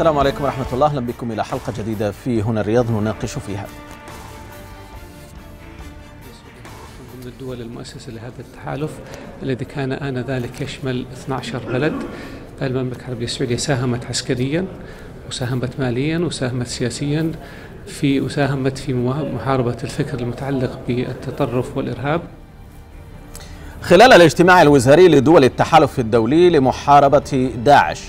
السلام عليكم ورحمة الله أهلا بكم إلى حلقة جديدة في هنا الرياض نناقش فيها ضمن الدول المؤسسة لهذا التحالف الذي كان آنذاك يشمل 12 بلد المملكة العربية السعودية ساهمت عسكريا وساهمت ماليا وساهمت سياسيا في وساهمت في محاربة الفكر المتعلق بالتطرف والإرهاب خلال الاجتماع الوزاري لدول التحالف الدولي لمحاربة داعش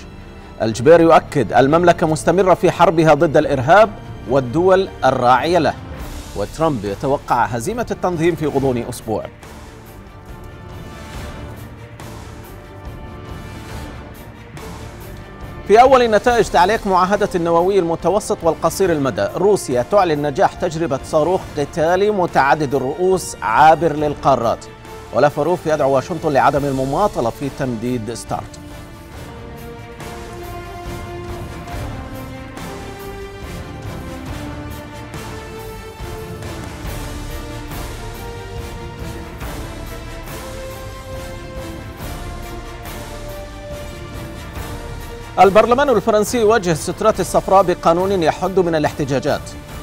الجبير يؤكد المملكة مستمرة في حربها ضد الإرهاب والدول الراعية له وترامب يتوقع هزيمة التنظيم في غضون أسبوع في أول نتائج تعليق معاهدة النووي المتوسط والقصير المدى روسيا تعلن نجاح تجربة صاروخ قتالي متعدد الرؤوس عابر للقارات ولافروف يدعو واشنطن لعدم المماطلة في تمديد ستارت البرلمان الفرنسي يواجه السترات الصفراء بقانون يحد من الاحتجاجات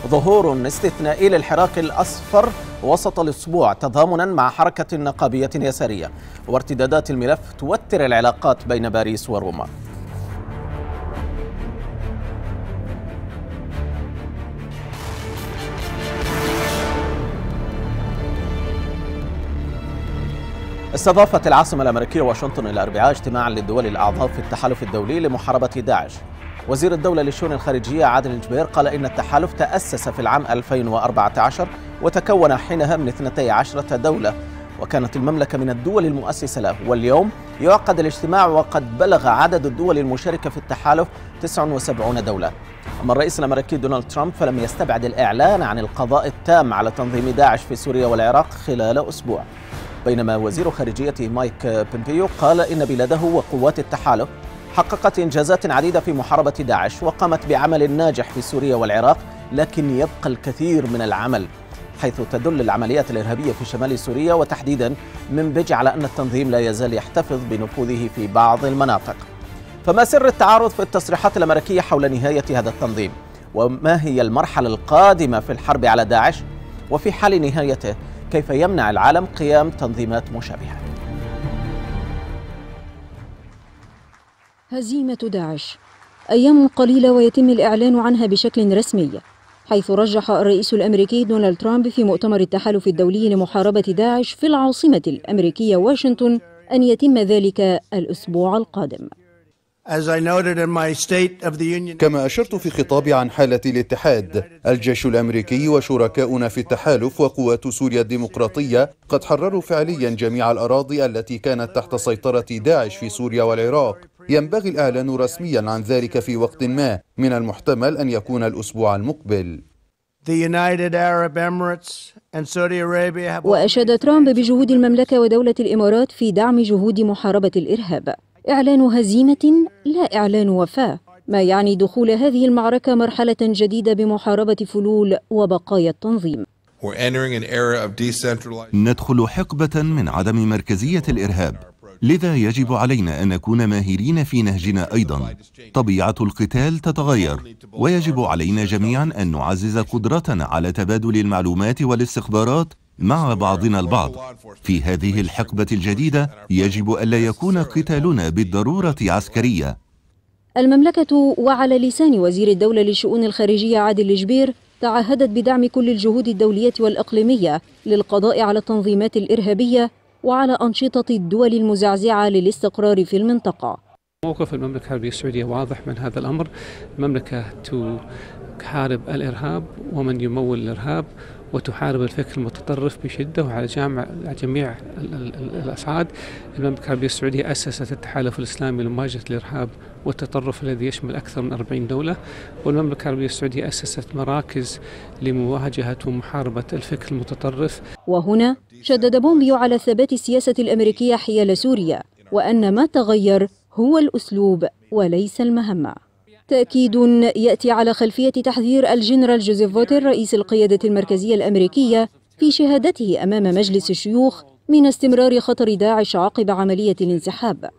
ظهور استثنائي للحراك الأصفر وسط الأسبوع تضامنا مع حركة نقابية يسارية وارتدادات الملف توتر العلاقات بين باريس وروما استضافت العاصمة الأمريكية واشنطن الأربعاء اجتماعا للدول الأعضاء في التحالف الدولي لمحاربة داعش وزير الدولة للشؤون الخارجية عادل الجبير قال إن التحالف تأسس في العام 2014 وتكون حينها من 12 دولة وكانت المملكة من الدول المؤسسة له واليوم يعقد الاجتماع وقد بلغ عدد الدول المشاركة في التحالف 79 دولة أما الرئيس الأمريكي دونالد ترامب فلم يستبعد الإعلان عن القضاء التام على تنظيم داعش في سوريا والعراق خلال أسبوع بينما وزير خارجية مايك بومبيو قال إن بلاده وقوات التحالف حققت إنجازات عديدة في محاربة داعش وقامت بعمل ناجح في سوريا والعراق لكن يبقى الكثير من العمل حيث تدل العمليات الإرهابية في شمال سوريا وتحديدا من بج على أن التنظيم لا يزال يحتفظ بنفوذه في بعض المناطق فما سر التعارض في التصريحات الأمريكية حول نهاية هذا التنظيم؟ وما هي المرحلة القادمة في الحرب على داعش؟ وفي حال نهايته كيف يمنع العالم قيام تنظيمات مشابهة هزيمة داعش أيام قليلة ويتم الإعلان عنها بشكل رسمي حيث رجح الرئيس الأمريكي دونالد ترامب في مؤتمر التحالف الدولي لمحاربة داعش في العاصمة الأمريكية واشنطن أن يتم ذلك الأسبوع القادم كما أشرت في خطابي عن حالة الاتحاد الجيش الأمريكي وشركاؤنا في التحالف وقوات سوريا الديمقراطية قد حرروا فعليا جميع الأراضي التي كانت تحت سيطرة داعش في سوريا والعراق ينبغي الإعلان رسميا عن ذلك في وقت ما من المحتمل أن يكون الأسبوع المقبل وأشاد ترامب بجهود المملكة ودولة الإمارات في دعم جهود محاربة الإرهاب إعلان هزيمة لا إعلان وفاة ما يعني دخول هذه المعركة مرحلة جديدة بمحاربة فلول وبقايا التنظيم ندخل حقبة من عدم مركزية الإرهاب لذا يجب علينا أن نكون ماهرين في نهجنا أيضا طبيعة القتال تتغير ويجب علينا جميعا أن نعزز قدرتنا على تبادل المعلومات والاستخبارات مع بعضنا البعض في هذه الحقبة الجديدة يجب ألا يكون قتالنا بالضرورة عسكرية المملكة وعلى لسان وزير الدولة للشؤون الخارجية عادل جبير تعهدت بدعم كل الجهود الدولية والإقليمية للقضاء على التنظيمات الإرهابية وعلى أنشطة الدول المزعزعة للاستقرار في المنطقة موقف المملكة العربية السعودية واضح من هذا الأمر المملكة تحارب الإرهاب ومن يمول الإرهاب وتحارب الفكر المتطرف بشدة وعلى جامع جميع الأصعاد المملكة العربية السعودية أسست التحالف الإسلامي لمواجهة الإرهاب والتطرف الذي يشمل أكثر من 40 دولة والمملكة العربية السعودية أسست مراكز لمواجهة ومحاربة الفكر المتطرف وهنا شدد بومبيو على ثبات السياسة الأمريكية حيال سوريا وأن ما تغير هو الأسلوب وليس المهمة تأكيد يأتي على خلفية تحذير الجنرال جوزيف فوتر رئيس القيادة المركزية الأمريكية في شهادته أمام مجلس الشيوخ من استمرار خطر داعش عقب عملية الانسحاب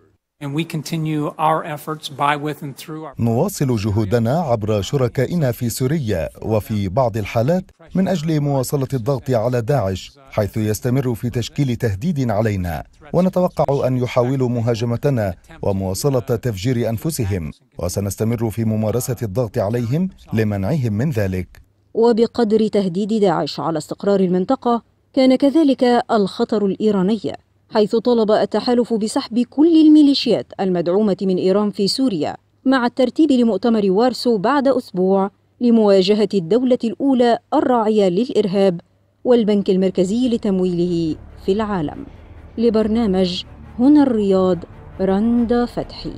نواصل جهودنا عبر شركائنا في سوريا وفي بعض الحالات من اجل مواصله الضغط على داعش حيث يستمر في تشكيل تهديد علينا ونتوقع ان يحاولوا مهاجمتنا ومواصله تفجير انفسهم وسنستمر في ممارسه الضغط عليهم لمنعهم من ذلك وبقدر تهديد داعش على استقرار المنطقه كان كذلك الخطر الايراني حيث طلب التحالف بسحب كل الميليشيات المدعومة من إيران في سوريا مع الترتيب لمؤتمر وارسو بعد أسبوع لمواجهة الدولة الأولى الراعية للإرهاب والبنك المركزي لتمويله في العالم لبرنامج هنا الرياض رندا فتحي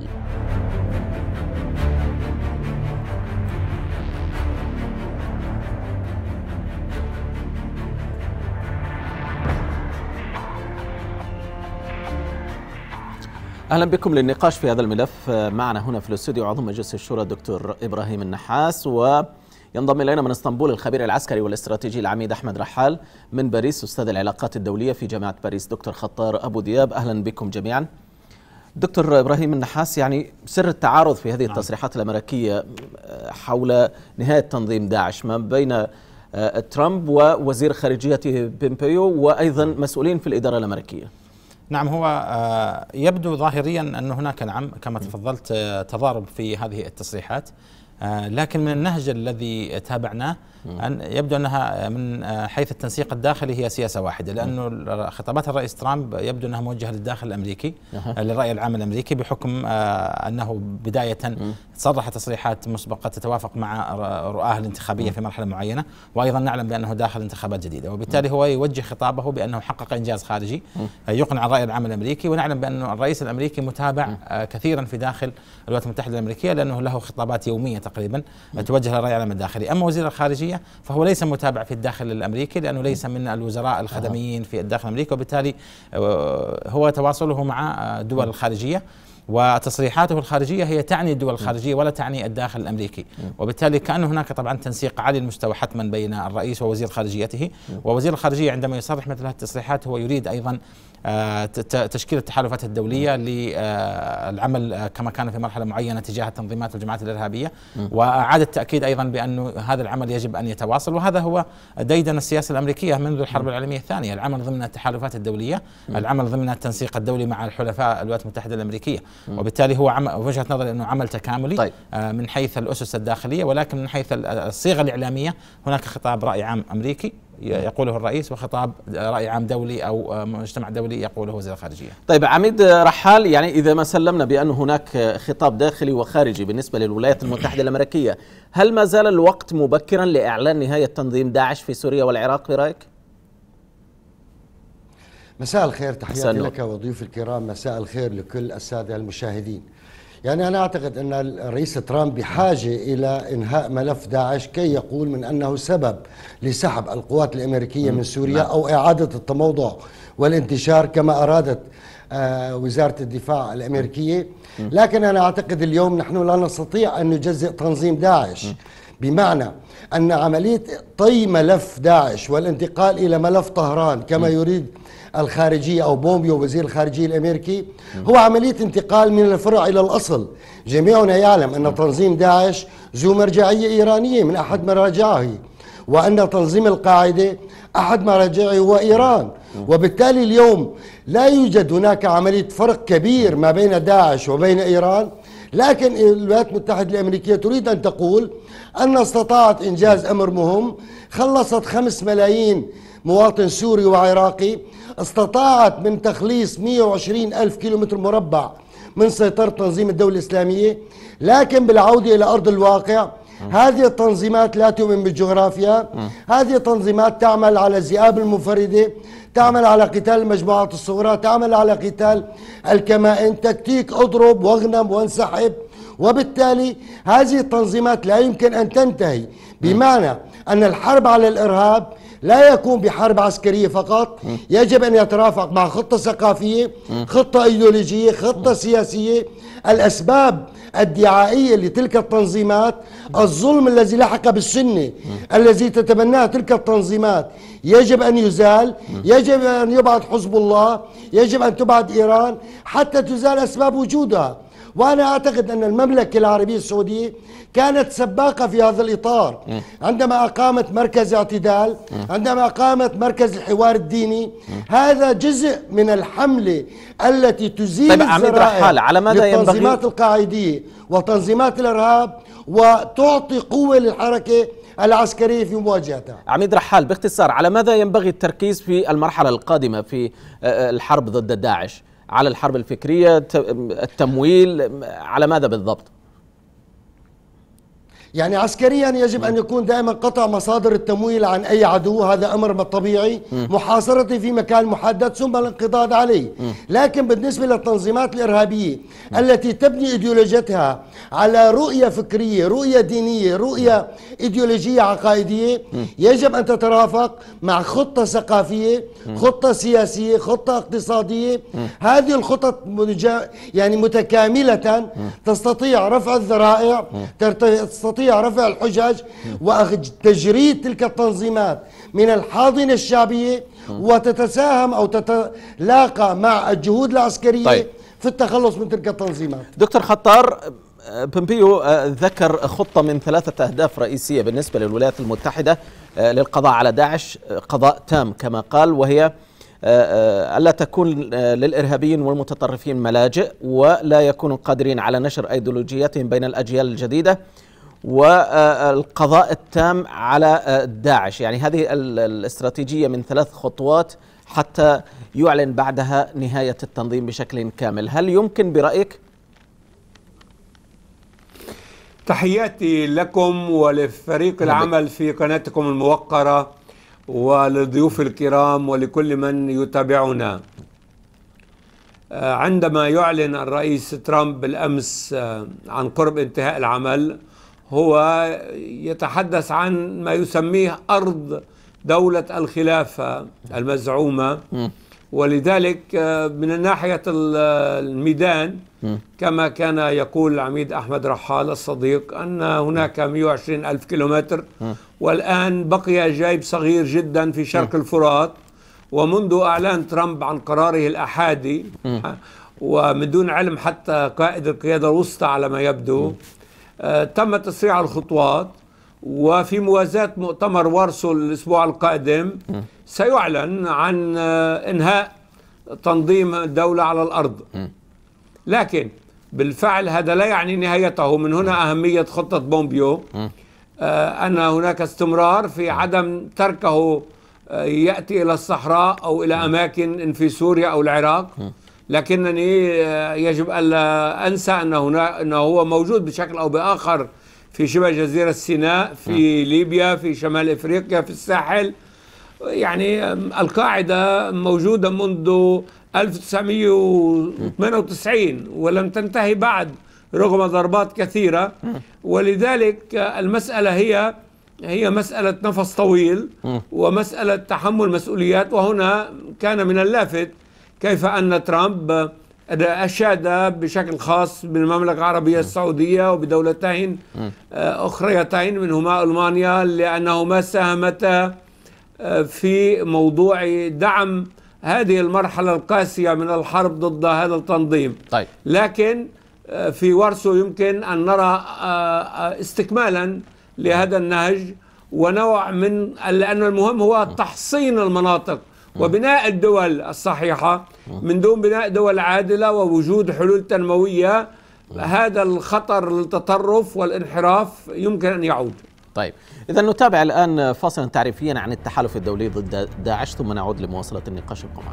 اهلا بكم للنقاش في هذا الملف آه، معنا هنا في الاستوديو عضو مجلس الشورى الدكتور ابراهيم النحاس وينضم الينا من اسطنبول الخبير العسكري والاستراتيجي العميد احمد رحال من باريس استاذ العلاقات الدوليه في جامعه باريس دكتور خطار ابو دياب اهلا بكم جميعا. دكتور ابراهيم النحاس يعني سر التعارض في هذه نعم. التصريحات الامريكيه آه، حول نهايه تنظيم داعش ما بين آه، ترامب ووزير خارجيته بومبيو وايضا نعم. مسؤولين في الاداره الامريكيه. نعم هو آه، يبدو ظاهريا أن هناك نعم كما تفضلت آه، تضارب في هذه التصريحات آه، لكن من النهج الذي تابعناه أن يبدو أنها من آه، حيث التنسيق الداخلي هي سياسة واحدة لأنه آه، خطابات الرئيس ترامب يبدو أنها موجهة للداخل الأمريكي آه، للرأي العام الأمريكي بحكم أنه بداية صرح تصريحات مسبقة تتوافق مع رؤاه الانتخابية في مرحلة معينة وأيضا نعلم بأنه داخل انتخابات جديدة وبالتالي هو يوجه خطابه بأنه حقق إنجاز خارجي يقنع الرأي العام الأمريكي ونعلم بأن الرئيس الأمريكي متابع كثيرا في داخل الولايات المتحدة الأمريكية لأنه له خطابات يومية تقريبا توجه للرأي العام الداخلي أما وزير الخارجية الأمريكية فهو ليس متابع في الداخل الأمريكي لأنه ليس نعم. من الوزراء الخدميين في الداخل الأمريكي وبالتالي آه، هو تواصله مع آه، دول نعم. الخارجية وتصريحاته الخارجية هي تعني الدول نعم. الخارجية ولا تعني الداخل الأمريكي وبالتالي كأن هناك طبعا تنسيق عالي المستوى حتما بين الرئيس ووزير خارجيته ووزير الخارجية عندما يصرح مثل هذه التصريحات هو يريد أيضا آه، تشكيل التحالفات الدوليه للعمل آه، كما كان في مرحله معينه تجاه التنظيمات والجماعات الارهابيه واعاد التاكيد ايضا بانه هذا العمل يجب ان يتواصل وهذا هو ديدن السياسه الامريكيه منذ الحرب العالميه الثانيه العمل ضمن التحالفات الدوليه العمل ضمن التنسيق الدولي مع الحلفاء الولايات المتحده الامريكيه وبالتالي هو وجهه نظري انه عمل تكاملي طيب. آه، من حيث الاسس الداخليه ولكن من حيث الصيغه الاعلاميه هناك خطاب راي عام امريكي يقوله الرئيس وخطاب راي عام دولي او آه، مجتمع دولي يقوله وزير الخارجيه. طيب عميد رحال يعني اذا ما سلمنا بان هناك خطاب داخلي وخارجي بالنسبه للولايات المتحده الامريكيه، هل ما زال الوقت مبكرا لاعلان نهايه تنظيم داعش في سوريا والعراق برايك؟ مساء الخير تحياتي لك وضيوف الكرام مساء الخير لكل الساده المشاهدين. يعني أنا أعتقد أن الرئيس ترامب بحاجة إلى إنهاء ملف داعش كي يقول من أنه سبب لسحب القوات الأمريكية من سوريا نعم. أو إعادة التموضع والانتشار كما أرادت آه، وزارة الدفاع الأمريكية لكن أنا أعتقد اليوم نحن لا نستطيع أن نجزئ تنظيم داعش بمعنى أن عملية طي ملف داعش والانتقال إلى ملف طهران كما يريد الخارجية أو بومبيو وزير الخارجية الأمريكي هو عملية انتقال من الفرع إلى الأصل جميعنا يعلم أن تنظيم داعش ذو مرجعية إيرانية من أحد مراجعه وأن تنظيم القاعدة أحد مراجعه هو إيران وبالتالي اليوم لا يوجد هناك عملية فرق كبير ما بين داعش وبين إيران لكن الولايات المتحدة الأمريكية تريد أن تقول أن استطاعت إنجاز أمر مهم خلصت خمس ملايين مواطن سوري وعراقي استطاعت من تخليص 120 ألف كيلومتر مربع من سيطرة تنظيم الدولة الإسلامية لكن بالعودة إلى أرض الواقع هذه التنظيمات لا تؤمن بالجغرافيا هذه التنظيمات تعمل على الذئاب المنفردة تعمل على قتال المجموعات الصغرى تعمل على قتال الكمائن تكتيك اضرب واغنم وانسحب وبالتالي هذه التنظيمات لا يمكن أن تنتهي بمعنى أن الحرب على الإرهاب لا يكون بحرب عسكرية فقط يجب أن يترافق مع خطة ثقافية خطة أيديولوجية خطة سياسية الأسباب الدعائية لتلك التنظيمات الظلم الذي لحق بالسنة الذي تتبناه تلك التنظيمات يجب أن يزال يجب أن يبعد حزب الله يجب أن تبعد إيران حتى تزال أسباب وجودها وأنا أعتقد أن المملكة العربية السعودية كانت سباقة في هذا الإطار عندما أقامت مركز اعتدال عندما أقامت مركز الحوار الديني هذا جزء من الحملة التي تزيل طيب الزرائر على ماذا ينبغي القاعدية وتنظيمات الإرهاب وتعطي قوة للحركة العسكرية في مواجهتها عميد رحال باختصار على ماذا ينبغي التركيز في المرحلة القادمة في آه، آه، الحرب ضد داعش على الحرب الفكريه التمويل على ماذا بالضبط يعني عسكريا يجب أن يكون دائما قطع مصادر التمويل عن أي عدو هذا أمر طبيعي محاصرته في مكان محدد ثم الانقضاض عليه لكن بالنسبة للتنظيمات الإرهابية التي تبني إيديولوجيتها على رؤية فكرية رؤية دينية رؤية إيديولوجية عقائدية يجب أن تترافق مع خطة ثقافية خطة سياسية خطة اقتصادية هذه الخطط يعني متكاملة تستطيع رفع الذرائع تستطيع يستطيع رفع الحجج وتجريد تلك التنظيمات من الحاضنة الشعبية وتتساهم أو تتلاقى مع الجهود العسكرية طيب. في التخلص من تلك التنظيمات دكتور خطار آه، بومبيو آه، ذكر خطة من ثلاثة أهداف رئيسية بالنسبة للولايات المتحدة آه، للقضاء على داعش قضاء تام كما قال وهي ألا تكون للإرهابيين والمتطرفين ملاجئ ولا يكونوا قادرين على نشر أيديولوجياتهم بين الأجيال الجديدة والقضاء التام على داعش يعني هذه الاستراتيجية من ثلاث خطوات حتى يعلن بعدها نهاية التنظيم بشكل كامل هل يمكن برأيك؟ تحياتي لكم ولفريق نعم. العمل في قناتكم الموقرة وللضيوف الكرام ولكل من يتابعنا آه، عندما يعلن الرئيس ترامب بالأمس آه، عن قرب انتهاء العمل هو يتحدث عن ما يسميه أرض دولة الخلافة المزعومة ولذلك آه، من ناحية الميدان كما كان يقول العميد أحمد رحال الصديق أن هناك 120 ألف كيلومتر والآن بقي جيب صغير جدا في شرق الفرات ومنذ أعلان ترامب عن قراره الأحادي ومن دون علم حتى قائد القيادة الوسطى على ما يبدو آه، تم تسريع الخطوات وفي موازاة مؤتمر وارسو الأسبوع القادم سيعلن عن آه، إنهاء تنظيم الدولة على الأرض لكن بالفعل هذا لا يعني نهايته من هنا أهمية خطة بومبيو آه، أن هناك استمرار في عدم تركه يأتي إلى الصحراء أو إلى أماكن في سوريا أو العراق لكنني آه، يجب ألا أنسى أنه, أنه هو موجود بشكل أو بآخر في شبه جزيرة سيناء في نعم. ليبيا في شمال إفريقيا في الساحل يعني آه، القاعدة موجودة منذ 1998 ولم تنتهي بعد رغم ضربات كثيرة نعم. ولذلك آه، المسألة هي هي مسألة نفس طويل نعم. ومسألة تحمل مسؤوليات وهنا كان من اللافت كيف أن ترامب أشاد بشكل خاص بالمملكة العربية السعودية وبدولتين آه، أخريتين منهما ألمانيا لأنهما ساهمتا آه، في موضوع دعم هذه المرحلة القاسية من الحرب ضد هذا التنظيم طيب. لكن آه، في وارسو يمكن أن نرى استكمالا لهذا النهج ونوع من لأن المهم هو تحصين المناطق وبناء الدول الصحيحة من دون بناء دول عادلة ووجود حلول تنموية هذا الخطر التطرف والانحراف يمكن أن يعود طيب إذا نتابع الآن فاصلا تعريفيا عن التحالف الدولي ضد داعش ثم نعود لمواصلة النقاش ابقوا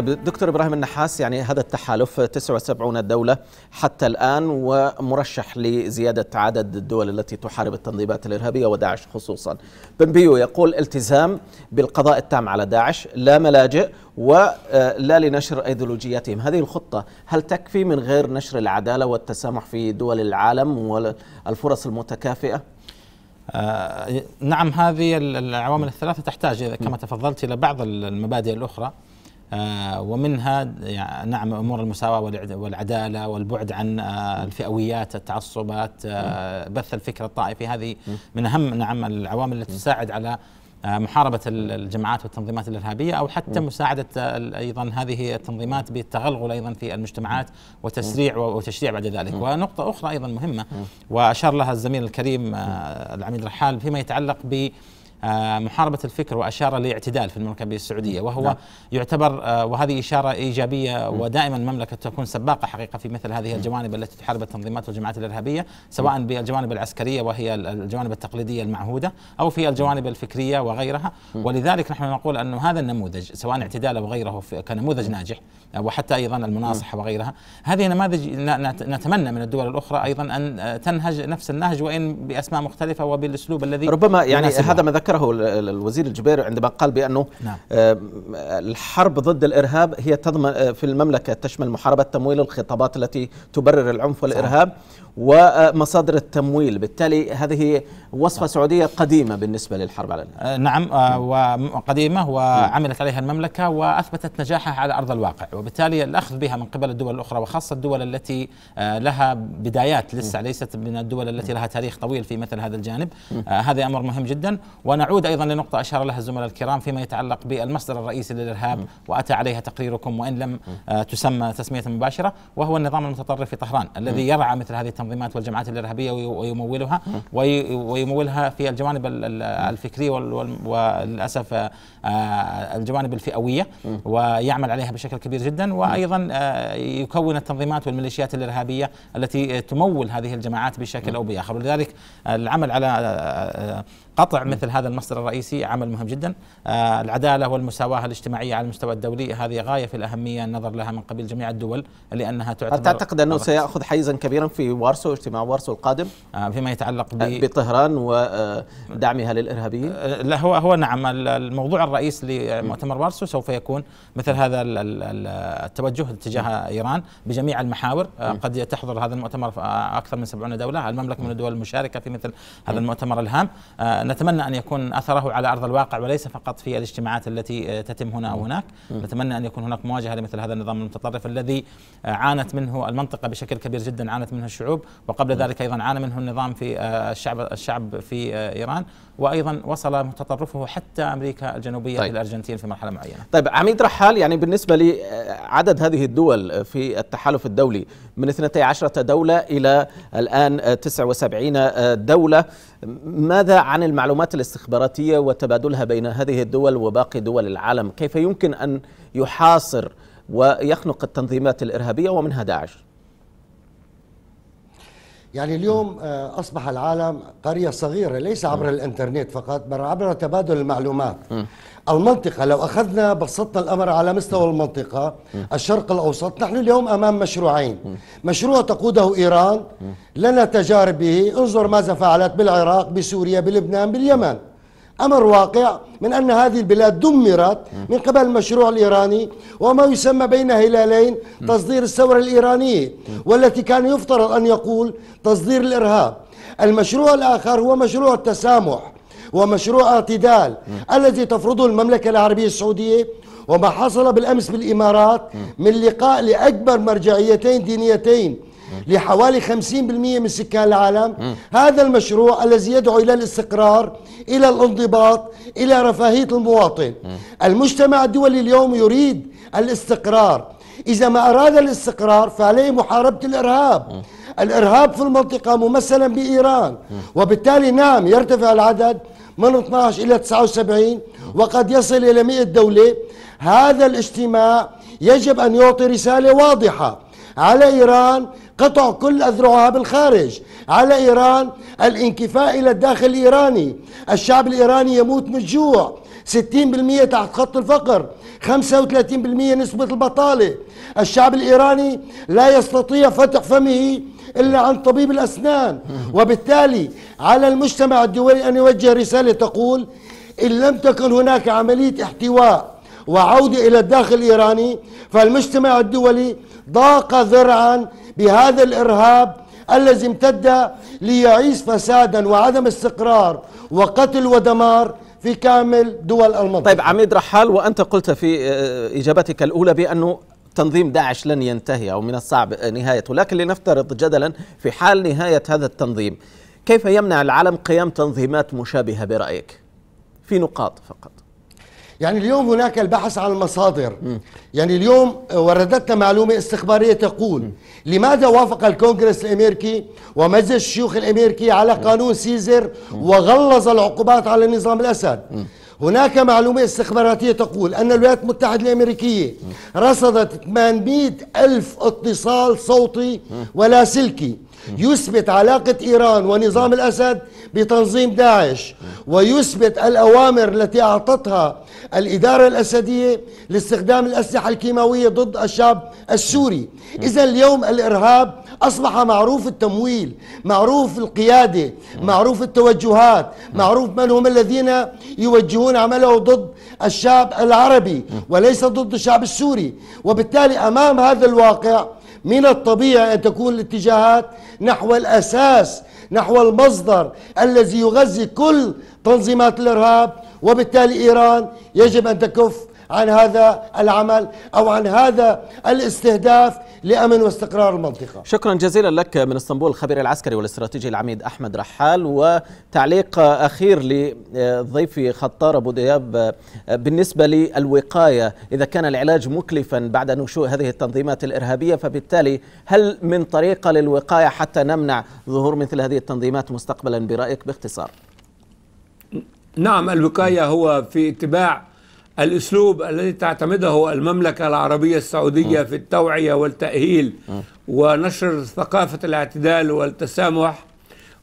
طيب دكتور ابراهيم النحاس يعني هذا التحالف 79 دوله حتى الان ومرشح لزياده عدد الدول التي تحارب التنظيمات الارهابيه وداعش خصوصا. بومبيو يقول التزام بالقضاء التام على داعش لا ملاجئ ولا آه، لنشر ايديولوجيتهم، هذه الخطه هل تكفي من غير نشر العداله والتسامح في دول العالم والفرص المتكافئه؟ آه نعم هذه العوامل الثلاثه تحتاج كما تفضلت الى بعض المبادئ الاخرى آه، ومنها يعني نعم امور المساواه والعداله والبعد عن آه، الفئويات التعصبات آه، بث الفكر الطائفي هذه من اهم نعم العوامل التي تساعد على محاربة الجماعات والتنظيمات الإرهابية أو حتى مساعدة أيضا هذه التنظيمات بالتغلغل أيضا في المجتمعات وتسريع وتشريع بعد ذلك ونقطة أخرى أيضا مهمة وأشار لها الزميل الكريم العميد رحال فيما يتعلق ب آه، محاربة الفكر وأشار لاعتدال في المملكة السعودية وهو نعم. يعتبر آه، وهذه إشارة إيجابية ودائما المملكة تكون سباقة حقيقة في مثل هذه الجوانب التي تحارب التنظيمات والجماعات الإرهابية سواء بالجوانب العسكرية وهي الجوانب التقليدية المعهودة أو في الجوانب الفكرية وغيرها ولذلك نحن نقول أن هذا النموذج سواء اعتدال أو غيره كنموذج ناجح آه، وحتى أيضا المناصحة وغيرها هذه نماذج نتمنى من الدول الأخرى أيضا أن تنهج نفس النهج وإن بأسماء مختلفة وبالأسلوب الذي ربما يعني هذا ما ذكر ذكره الوزير الجبير عندما قال بأنه نعم. آه، الحرب ضد الإرهاب هي تضمن آه، في المملكة تشمل محاربة تمويل الخطابات التي تبرر العنف والإرهاب ومصادر التمويل بالتالي هذه وصفة صح. سعودية قديمة بالنسبة للحرب على آه، نعم وقديمة وعملت عليها المملكة وأثبتت نجاحها على أرض الواقع وبالتالي الأخذ بها من قبل الدول الأخرى وخاصة الدول التي لها بدايات لسه ليست من الدول التي لها تاريخ طويل في مثل هذا الجانب هذا أمر مهم جدا وأنا ونعود ايضا لنقطه اشار لها الزملاء الكرام فيما يتعلق بالمصدر الرئيسي للارهاب واتى عليها تقريركم وان لم آه، تسمى تسميه مباشره وهو النظام المتطرف في طهران الذي يرعى مثل هذه التنظيمات والجماعات الارهابيه ويمولها ويمولها في الجوانب الفكريه وللاسف آه، الجوانب الفئويه ويعمل عليها بشكل كبير جدا وايضا آه، يكون التنظيمات والميليشيات الارهابيه التي تمول هذه الجماعات بشكل او باخر ولذلك العمل على قطع مثل هذا المصدر الرئيسي عمل مهم جدا آه، العدالة والمساواة الاجتماعية على المستوى الدولي هذه غاية في الأهمية النظر لها من قبل جميع الدول لأنها تعتبر تعتقد أنه سيأخذ حيزا كبيرا في وارسو اجتماع وارسو القادم آه، فيما يتعلق ب... آه، بطهران ودعمها للإرهابيين لا هو هو نعم الموضوع الرئيس لمؤتمر وارسو سوف يكون مثل هذا التوجه تجاه إيران بجميع المحاور قد تحضر هذا المؤتمر أكثر من 70 دولة المملكة من الدول المشاركة في مثل هذا المؤتمر الهام نتمنى ان يكون اثره على ارض الواقع وليس فقط في الاجتماعات التي آه، تتم هنا او هناك، نتمنى ان يكون هناك مواجهه لمثل هذا النظام المتطرف الذي آه، عانت منه المنطقه بشكل كبير جدا، عانت منه الشعوب، وقبل ذلك ايضا عانى منه النظام في آه، الشعب الشعب في ايران، وايضا وصل متطرفه حتى امريكا الجنوبيه طيب. الى الارجنتين في مرحله معينه. طيب عميد رحال يعني بالنسبه لعدد هذه الدول في التحالف الدولي من 12 دوله الى الان 79 دوله، ماذا عن المعلومات الاستخباراتية وتبادلها بين هذه الدول وباقي دول العالم كيف يمكن أن يحاصر ويخنق التنظيمات الإرهابية ومنها داعش يعني اليوم آه، أصبح العالم قرية صغيرة ليس عبر الإنترنت فقط بل عبر تبادل المعلومات المنطقة لو أخذنا بسطنا الأمر على مستوى المنطقة الشرق الأوسط نحن اليوم أمام مشروعين مشروع تقوده إيران لنا تجارب به انظر ماذا فعلت بالعراق بسوريا بلبنان باليمن أمر واقع من أن هذه البلاد دمرت من قبل المشروع الإيراني وما يسمى بين هلالين تصدير الثورة الإيرانية والتي كان يفترض أن يقول تصدير الإرهاب المشروع الآخر هو مشروع التسامح ومشروع اعتدال الذي تفرضه المملكة العربية السعودية وما حصل بالأمس بالإمارات من لقاء لأكبر مرجعيتين دينيتين لحوالي 50% من سكان العالم هذا المشروع الذي يدعو إلى الاستقرار إلى الانضباط إلى رفاهية المواطن المجتمع الدولي اليوم يريد الاستقرار إذا ما أراد الاستقرار فعليه محاربة الإرهاب الإرهاب في المنطقة ممثلا بإيران وبالتالي نعم يرتفع العدد من 12 إلى 79 وقد يصل إلى 100 دولة هذا الاجتماع يجب أن يعطي رسالة واضحة على إيران قطع كل أذرعها بالخارج على إيران الانكفاء إلى الداخل الإيراني الشعب الإيراني يموت من الجوع 60% تحت خط الفقر 35% نسبة البطالة الشعب الإيراني لا يستطيع فتح فمه إلا عن طبيب الأسنان وبالتالي على المجتمع الدولي أن يوجه رسالة تقول إن لم تكن هناك عملية احتواء وعودة إلى الداخل الإيراني فالمجتمع الدولي ضاق ذرعا بهذا الارهاب الذي امتد ليعيش فسادا وعدم استقرار وقتل ودمار في كامل دول المنطقه. طيب عميد رحال وانت قلت في آه، اجابتك الاولى بانه تنظيم داعش لن ينتهي او من الصعب نهايته، لكن لنفترض جدلا في حال نهايه هذا التنظيم، كيف يمنع العالم قيام تنظيمات مشابهه برايك؟ في نقاط فقط. يعني اليوم هناك البحث عن المصادر م. يعني اليوم وردتنا معلومة استخبارية تقول م. لماذا وافق الكونغرس الأمريكي ومجلس الشيوخ الأمريكي على قانون سيزر وغلظ العقوبات على نظام الأسد م. هناك معلومة استخباراتية تقول أن الولايات المتحدة الأمريكية رصدت 800 ألف اتصال صوتي م. ولاسلكي يثبت علاقة إيران ونظام الأسد بتنظيم داعش ويثبت الأوامر التي أعطتها الإدارة الأسدية لاستخدام الأسلحة الكيماوية ضد الشعب السوري إذا اليوم الإرهاب أصبح معروف التمويل معروف القيادة معروف التوجهات معروف من هم الذين يوجهون عمله ضد الشعب العربي وليس ضد الشعب السوري وبالتالي أمام هذا الواقع من الطبيعي أن تكون الاتجاهات نحو الأساس نحو المصدر الذي يغذي كل تنظيمات الارهاب وبالتالي ايران يجب ان تكف عن هذا العمل أو عن هذا الاستهداف لأمن واستقرار المنطقة شكرا جزيلا لك من اسطنبول الخبير العسكري والاستراتيجي العميد أحمد رحال وتعليق أخير لضيفي خطار أبو دياب بالنسبة للوقاية إذا كان العلاج مكلفا بعد نشوء هذه التنظيمات الإرهابية فبالتالي هل من طريقة للوقاية حتى نمنع ظهور مثل هذه التنظيمات مستقبلا برأيك باختصار نعم الوقاية هو في اتباع الأسلوب الذي تعتمده المملكة العربية السعودية في التوعية والتأهيل ونشر ثقافة الاعتدال والتسامح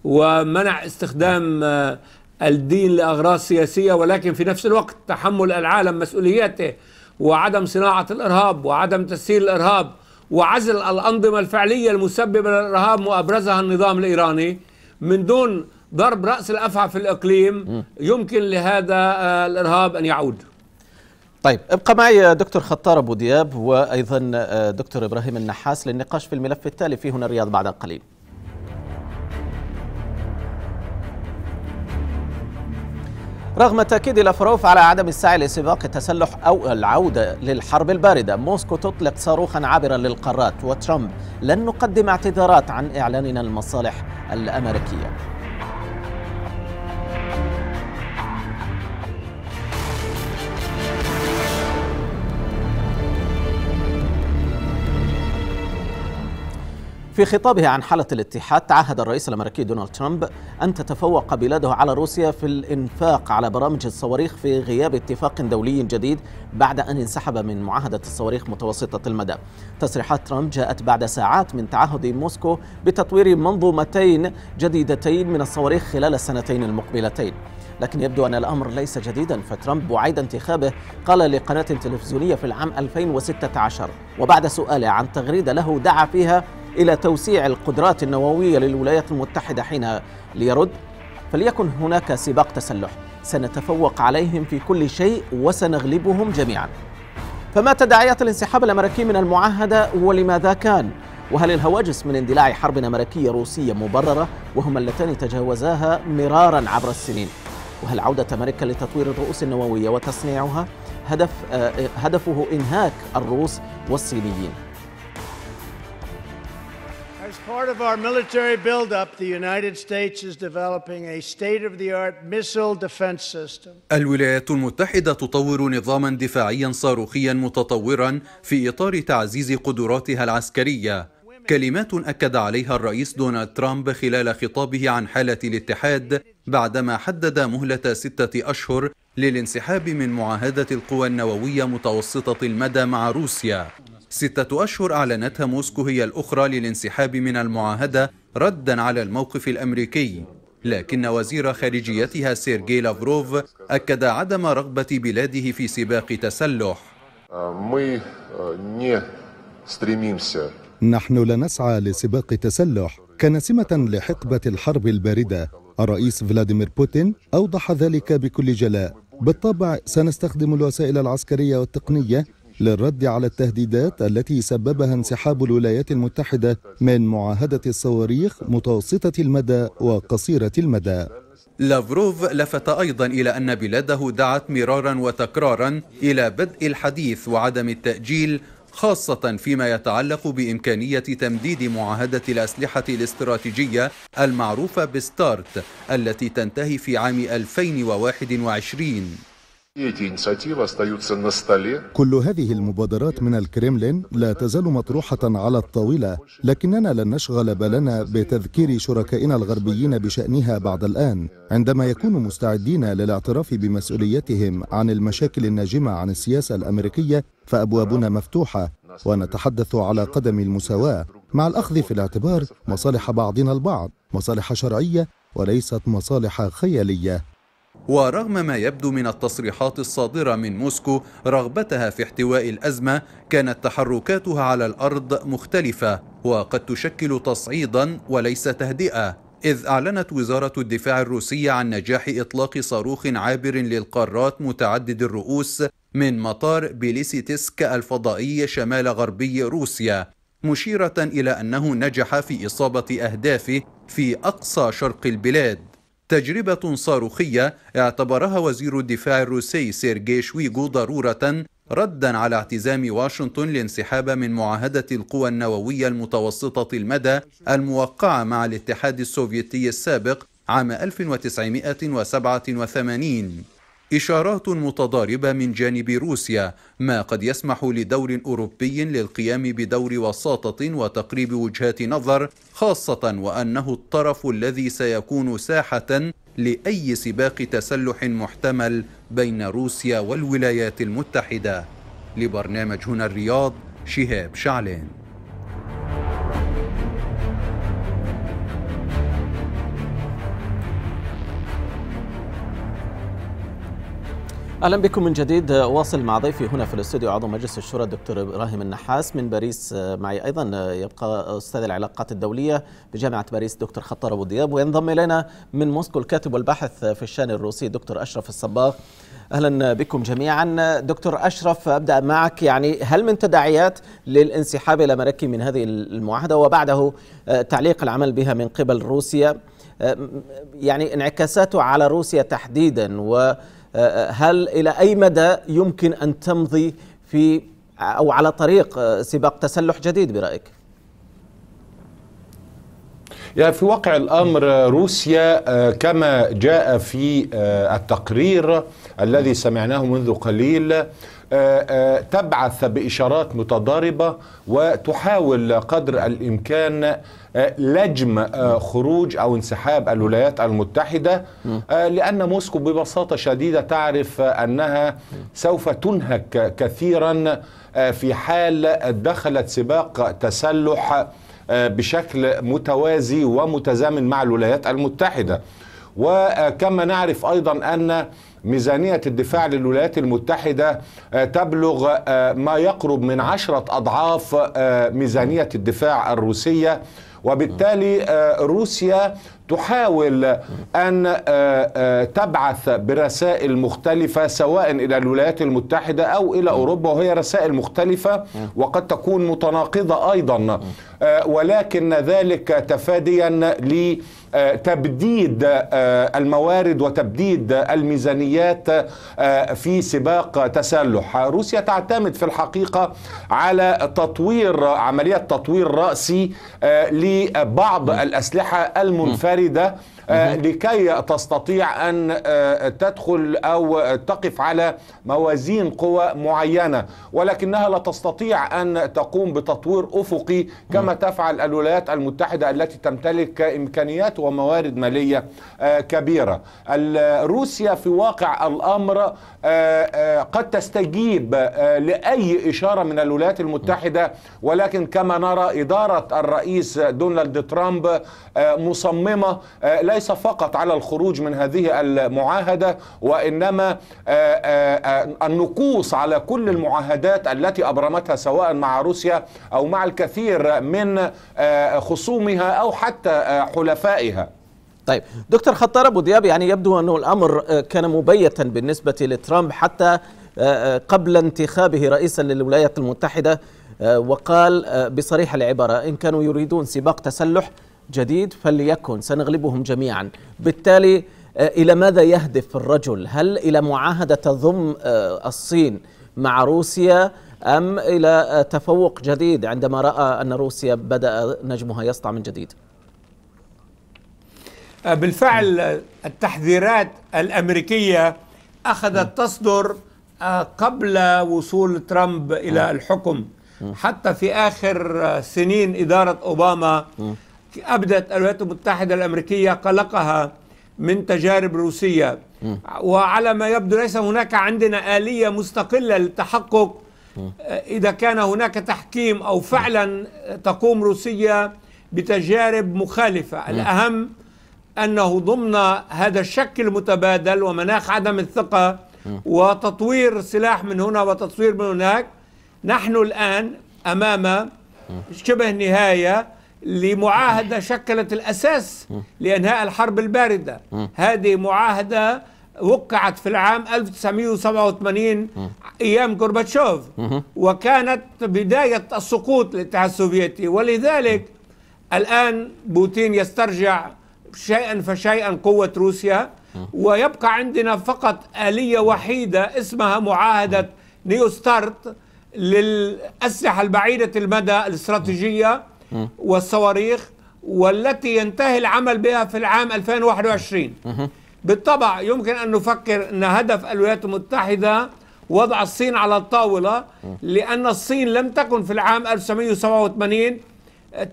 ومنع استخدام آه، الدين لأغراض سياسية ولكن في نفس الوقت تحمل العالم مسؤولياته وعدم صناعة الإرهاب وعدم تسيير الإرهاب وعزل الأنظمة الفعلية المسببة للإرهاب وأبرزها النظام الإيراني من دون ضرب رأس الأفعى في الإقليم يمكن لهذا آه، الإرهاب أن يعود طيب ابقى معي دكتور خطار ابو دياب وايضا آه، دكتور ابراهيم النحاس للنقاش في الملف التالي في هنا الرياض بعد قليل رغم تأكيد الأفروف على عدم السعي لسباق التسلح أو العودة للحرب الباردة موسكو تطلق صاروخا عابرا للقارات وترامب لن نقدم اعتذارات عن إعلاننا المصالح الأمريكية في خطابه عن حالة الاتحاد تعهد الرئيس الأمريكي دونالد ترامب أن تتفوق بلاده على روسيا في الإنفاق على برامج الصواريخ في غياب اتفاق دولي جديد بعد أن انسحب من معاهدة الصواريخ متوسطة المدى تصريحات ترامب جاءت بعد ساعات من تعهد موسكو بتطوير منظومتين جديدتين من الصواريخ خلال السنتين المقبلتين لكن يبدو أن الأمر ليس جديدا فترامب بعيد انتخابه قال لقناة تلفزيونية في العام 2016 وبعد سؤاله عن تغريدة له دعا فيها إلى توسيع القدرات النووية للولايات المتحدة حين ليرد فليكن هناك سباق تسلح سنتفوق عليهم في كل شيء وسنغلبهم جميعا فما تداعيات الانسحاب الأمريكي من المعاهدة ولماذا كان؟ وهل الهواجس من اندلاع حرب أمريكية روسية مبررة وهما اللتان تجاوزاها مرارا عبر السنين؟ وهل عودة أمريكا لتطوير الرؤوس النووية وتصنيعها هدف آه، هدفه إنهاك الروس والصينيين؟ part of our military buildup, the United States is developing a state-of-the-art missile defense system. الولايات المتحدة تطور نظاما دفاعيا صاروخيا متطورا في إطار تعزيز قدراتها العسكرية. كلمات أكد عليها الرئيس دونالد ترامب خلال خطابه عن حالة الاتحاد بعدما حدد مهلة ستة أشهر للانسحاب من معاهدة القوى النووية متوسطة المدى مع روسيا. ستة أشهر أعلنتها موسكو هي الأخرى للانسحاب من المعاهدة ردا على الموقف الأمريكي لكن وزير خارجيتها سيرجي لافروف أكد عدم رغبة بلاده في سباق تسلح э, نحن لا نسعى لسباق تسلح كنسمة لحقبة الحرب الباردة الرئيس فلاديمير بوتين أوضح ذلك بكل جلاء بالطبع سنستخدم الوسائل العسكرية والتقنية للرد على التهديدات التي سببها انسحاب الولايات المتحدة من معاهدة الصواريخ متوسطة المدى وقصيرة المدى لافروف لفت أيضا إلى أن بلاده دعت مرارا وتكرارا إلى بدء الحديث وعدم التأجيل خاصة فيما يتعلق بإمكانية تمديد معاهدة الأسلحة الاستراتيجية المعروفة بستارت التي تنتهي في عام 2021 كل هذه المبادرات من الكريملين لا تزال مطروحة على الطاولة لكننا لن نشغل بالنا بتذكير شركائنا الغربيين بشأنها بعد الآن عندما يكونوا مستعدين للاعتراف بمسؤوليتهم عن المشاكل الناجمة عن السياسة الأمريكية فأبوابنا مفتوحة ونتحدث على قدم المساواة مع الأخذ في الاعتبار مصالح بعضنا البعض مصالح شرعية وليست مصالح خيالية ورغم ما يبدو من التصريحات الصادرة من موسكو رغبتها في احتواء الأزمة كانت تحركاتها على الأرض مختلفة وقد تشكل تصعيدا وليس تهدئة إذ أعلنت وزارة الدفاع الروسية عن نجاح إطلاق صاروخ عابر للقارات متعدد الرؤوس من مطار بيليسيتسك الفضائي شمال غربي روسيا مشيرة إلى أنه نجح في إصابة أهدافه في أقصى شرق البلاد تجربة صاروخية اعتبرها وزير الدفاع الروسي سيرجي شويغو ضرورة ردا على اعتزام واشنطن الانسحاب من معاهدة القوى النووية المتوسطة المدى الموقعة مع الاتحاد السوفيتي السابق عام 1987 إشارات متضاربة من جانب روسيا ما قد يسمح لدور أوروبي للقيام بدور وساطة وتقريب وجهات نظر خاصة وأنه الطرف الذي سيكون ساحة لأي سباق تسلح محتمل بين روسيا والولايات المتحدة لبرنامج هنا الرياض شهاب شعلان اهلا بكم من جديد واصل مع ضيفي هنا في الاستوديو عضو مجلس الشورى الدكتور ابراهيم النحاس من باريس آه، معي ايضا آه، يبقى استاذ العلاقات الدوليه بجامعه باريس دكتور خطر ابو دياب وينضم الينا من موسكو الكاتب والباحث في الشان الروسي دكتور اشرف الصباغ اهلا بكم جميعا دكتور اشرف ابدا معك يعني هل من تداعيات للانسحاب الامريكي من هذه المعاهده وبعده آه، تعليق العمل بها من قبل روسيا يعني انعكاساته على روسيا تحديدا و آه، آه، هل إلى أي مدى يمكن أن تمضي في أو على طريق آه، سباق تسلح جديد برأيك؟ يعني في واقع الامر روسيا كما جاء في التقرير الذي سمعناه منذ قليل تبعث باشارات متضاربه وتحاول قدر الامكان آه، لجم آه، خروج او انسحاب الولايات المتحده آه، لان موسكو ببساطه شديده تعرف انها سوف تنهك كثيرا في حال دخلت سباق تسلح بشكل متوازي ومتزامن مع الولايات المتحده وكما نعرف ايضا ان ميزانية الدفاع للولايات المتحدة تبلغ ما يقرب من عشرة أضعاف ميزانية الدفاع الروسية وبالتالي آه، روسيا تحاول أن آه، آه، تبعث برسائل مختلفة سواء إلى الولايات المتحدة أو إلى أوروبا وهي رسائل مختلفة وقد تكون متناقضة أيضا آه، ولكن ذلك تفاديا لتبديد آه، الموارد وتبديد الميزانيات آه، في سباق تسلح روسيا تعتمد في الحقيقة على تطوير عملية تطوير رأسي لبعض الأسلحة المنفردة آه، لكي تستطيع أن آه، تدخل أو تقف على موازين قوى معينة ولكنها لا تستطيع أن تقوم بتطوير أفقي كما تفعل الولايات المتحدة التي تمتلك إمكانيات وموارد مالية آه، كبيرة روسيا في واقع الأمر قد تستجيب لأي إشارة من الولايات المتحدة ولكن كما نرى إدارة الرئيس دونالد ترامب مصممة لا ليس فقط على الخروج من هذه المعاهدة وإنما آه، آه، آه، النقوص على كل المعاهدات التي أبرمتها سواء مع روسيا أو مع الكثير من خصومها أو حتى حلفائها طيب دكتور خطار ابو دياب يعني يبدو انه الامر كان مبيتا بالنسبه لترامب حتى قبل انتخابه رئيسا للولايات المتحده وقال بصريح العباره ان كانوا يريدون سباق تسلح جديد فليكن سنغلبهم جميعا بالتالي آه، الى ماذا يهدف الرجل هل الى معاهده تضم آه، الصين مع روسيا ام الى آه، تفوق جديد عندما راى ان روسيا بدا نجمها يسطع من جديد بالفعل التحذيرات الامريكيه اخذت تصدر قبل وصول ترامب الى الحكم حتى في اخر سنين اداره اوباما أبدت الولايات المتحدة الأمريكية قلقها من تجارب روسية وعلى ما يبدو ليس هناك عندنا آلية مستقلة للتحقق آه، إذا كان هناك تحكيم أو فعلا تقوم روسيا بتجارب مخالفة الأهم أنه ضمن هذا الشك المتبادل ومناخ عدم الثقة وتطوير سلاح من هنا وتطوير من هناك نحن الآن أمام شبه نهاية لمعاهدة شكلت الأساس لإنهاء الحرب الباردة هذه معاهدة وقعت في العام 1987 أيام غورباتشوف وكانت بداية السقوط للاتحاد السوفيتي ولذلك الآن بوتين يسترجع شيئا فشيئا قوة روسيا ويبقى عندنا فقط آلية وحيدة اسمها معاهدة نيو ستارت للأسلحة البعيدة المدى الاستراتيجية والصواريخ والتي ينتهي العمل بها في العام 2021 بالطبع يمكن أن نفكر أن هدف الولايات المتحدة وضع الصين على الطاولة لأن الصين لم تكن في العام 1987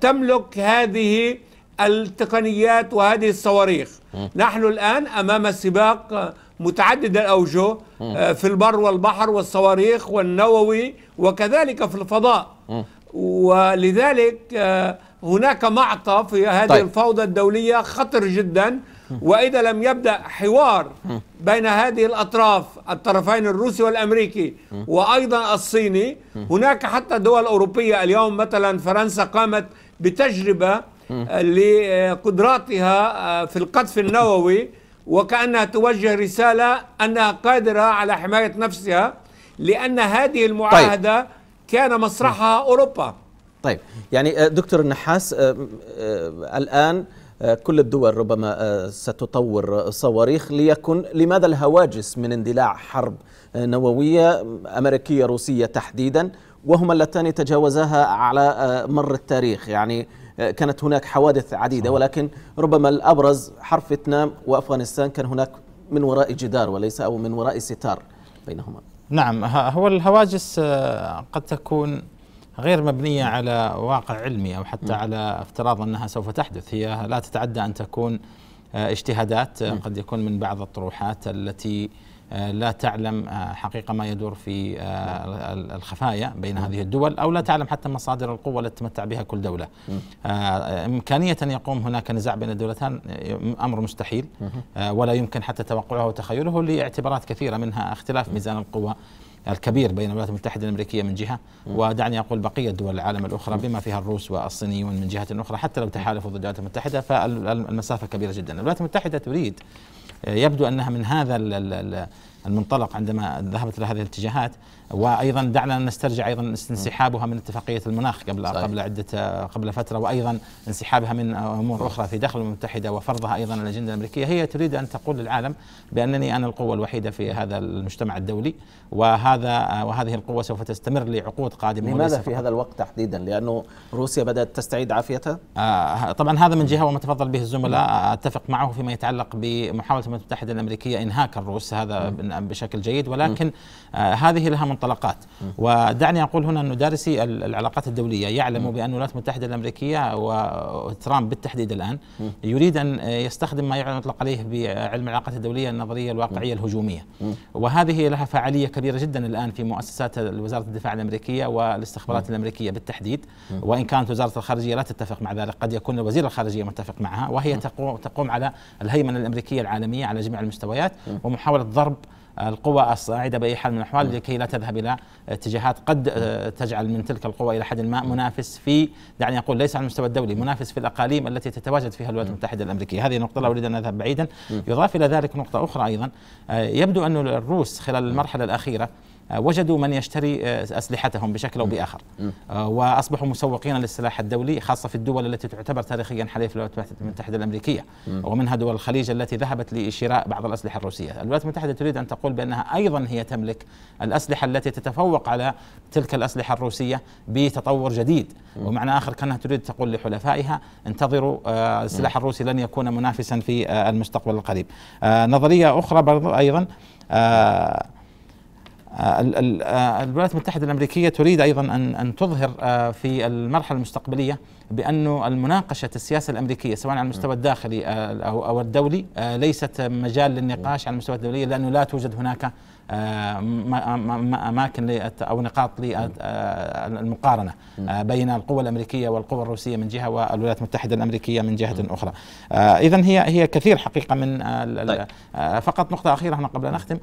تملك هذه التقنيات وهذه الصواريخ نحن الآن أمام سباق متعدد الأوجه آه، في البر والبحر والصواريخ والنووي وكذلك في الفضاء ولذلك آه، هناك معطى في هذه طيب. الفوضى الدولية خطر جدا وإذا لم يبدأ حوار بين هذه الأطراف الطرفين الروسي والأمريكي وأيضا الصيني هناك حتى دول أوروبية اليوم مثلا فرنسا قامت بتجربة آه، لقدراتها آه، في القذف النووي وكأنها توجه رسالة أنها قادرة على حماية نفسها لأن هذه طيب. المعاهدة طيب. كان مسرحها أوروبا طيب يعني آه، دكتور النحاس آه، آه، الآن كل الدول ربما ستطور صواريخ ليكن لماذا الهواجس من اندلاع حرب نووية أمريكية روسية تحديدا وهما اللتان تجاوزاها على مر التاريخ يعني كانت هناك حوادث عديدة ولكن ربما الأبرز حرب فيتنام وأفغانستان كان هناك من وراء جدار وليس أو من وراء ستار بينهما نعم هو الهواجس آه، قد تكون غير مبنية على واقع علمي أو حتى م. نعم. على افتراض أنها سوف تحدث هي لا تتعدى أن تكون آه، اجتهادات آه، نعم. قد يكون من بعض الطروحات التي آه، لا تعلم آه، حقيقة ما يدور في آه، الخفايا بين هذه الدول أو لا تعلم حتى مصادر القوة التي تتمتع بها كل دولة إمكانية أن يقوم هناك نزاع بين الدولتان أمر مستحيل ولا يمكن حتى توقعه وتخيله لاعتبارات كثيرة منها اختلاف ميزان القوة الكبير بين الولايات المتحدة الأمريكية من جهة ودعني أقول بقية دول العالم الأخرى بما فيها الروس والصينيون من جهة أخرى حتى لو تحالفوا ضد الولايات المتحدة فالمسافة كبيرة جدا الولايات المتحدة تريد آه، يبدو أنها من هذا المنطلق عندما ذهبت الى هذه الاتجاهات وايضا دعنا نسترجع ايضا انسحابها من اتفاقيه المناخ قبل صحيح. قبل عده قبل فتره وايضا انسحابها من امور اخرى في داخل الامم المتحده وفرضها ايضا الاجنده الامريكيه هي تريد ان تقول للعالم بانني انا القوه الوحيده في هذا المجتمع الدولي وهذا وهذه القوه سوف تستمر لعقود قادمه لماذا في هذا الوقت تحديدا لانه روسيا بدات تستعيد عافيتها آه طبعا هذا من جهه وما تفضل به الزملاء نعم. اتفق معه فيما يتعلق بمحاوله الامم المتحده الامريكيه انهاك الروس هذا بشكل جيد ولكن آه هذه لها منطقة المنطلقات ودعني أقول هنا أن دارسي العلاقات الدولية يعلم بأن الولايات المتحدة الأمريكية وترامب بالتحديد الآن يريد أن يستخدم ما يعلم يطلق عليه بعلم العلاقات الدولية النظرية الواقعية الهجومية وهذه لها فعالية كبيرة جدا الآن في مؤسسات وزارة الدفاع الأمريكية والاستخبارات الأمريكية بالتحديد وإن كانت وزارة الخارجية لا تتفق مع ذلك قد يكون وزير الخارجية متفق معها وهي تقوم على الهيمنة الأمريكية العالمية على جميع المستويات ومحاولة ضرب القوى الصاعده باي حال من الاحوال لكي لا تذهب الى اتجاهات قد آه، تجعل من تلك القوى الى حد ما منافس في دعني اقول ليس على المستوى الدولي منافس في الاقاليم التي تتواجد فيها الولايات المتحده الامريكيه هذه نقطه لا اريد ان اذهب بعيدا يضاف الى ذلك نقطه اخرى ايضا آه، يبدو ان الروس خلال المرحله الاخيره آه، وجدوا من يشتري آه، اسلحتهم بشكل او باخر آه، واصبحوا مسوقين للسلاح الدولي خاصه في الدول التي تعتبر تاريخيا حليف الولايات المتحده الامريكيه ومنها دول الخليج التي ذهبت لشراء بعض الاسلحه الروسيه، الولايات المتحده تريد ان تقول بانها ايضا هي تملك الاسلحه التي تتفوق على تلك الاسلحه الروسيه بتطور جديد ومعنى اخر كانها تريد تقول لحلفائها انتظروا السلاح الروسي لن يكون منافسا في المستقبل القريب. نظريه اخرى برضو ايضا آه آه، آه، الولايات المتحدة الأمريكية تريد أيضا أن أن تظهر آه، في المرحلة المستقبلية بأن المناقشة السياسة الأمريكية سواء على المستوى الداخلي أو الدولي ليست مجال للنقاش على المستوى الدولي لأنه لا توجد هناك آه، اماكن او نقاط للمقارنه آه، آه، بين القوى الامريكيه والقوى الروسيه من جهه والولايات المتحده الامريكيه من جهه اخرى. اذا هي هي كثير حقيقه من طيب. فقط نقطه اخيره هنا قبل ان اختم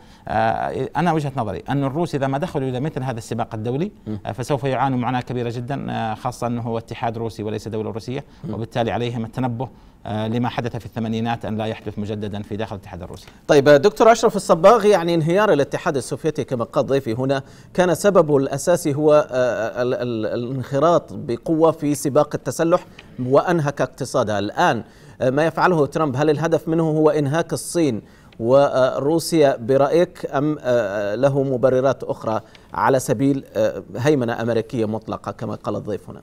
انا وجهه نظري ان الروس اذا ما دخلوا الى مثل هذا السباق الدولي فسوف يعانوا معاناه كبيره جدا خاصه انه هو اتحاد روسي وليس دوله روسيه وبالتالي عليهم التنبه آه، لما حدث في الثمانينات ان لا يحدث مجددا في داخل الاتحاد الروسي. طيب دكتور اشرف الصباغ يعني انهيار الاتحاد السوفيتي كما قال ضيفي هنا كان سببه الاساسي هو آه، آه، الانخراط بقوه في سباق التسلح وانهك اقتصادها، الان ما يفعله ترامب هل الهدف منه هو انهاك الصين وروسيا برايك ام له مبررات اخرى على سبيل هيمنه امريكيه مطلقه كما قال الضيف هنا؟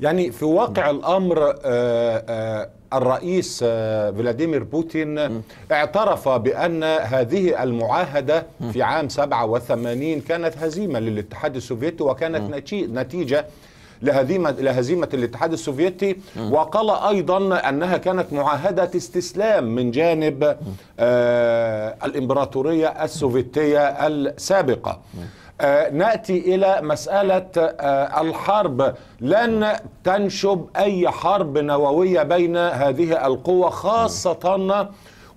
يعني في واقع الامر آه، آه، الرئيس آه، فلاديمير بوتين اعترف بان هذه المعاهده في عام 87 كانت هزيمه للاتحاد السوفيتي وكانت نتيجه لهزيمة, لهزيمة الاتحاد السوفيتي وقال أيضا أنها كانت معاهدة استسلام من جانب الإمبراطورية السوفيتية السابقة م. آه، ناتي الى مساله آه، الحرب لن تنشب اي حرب نوويه بين هذه القوى خاصه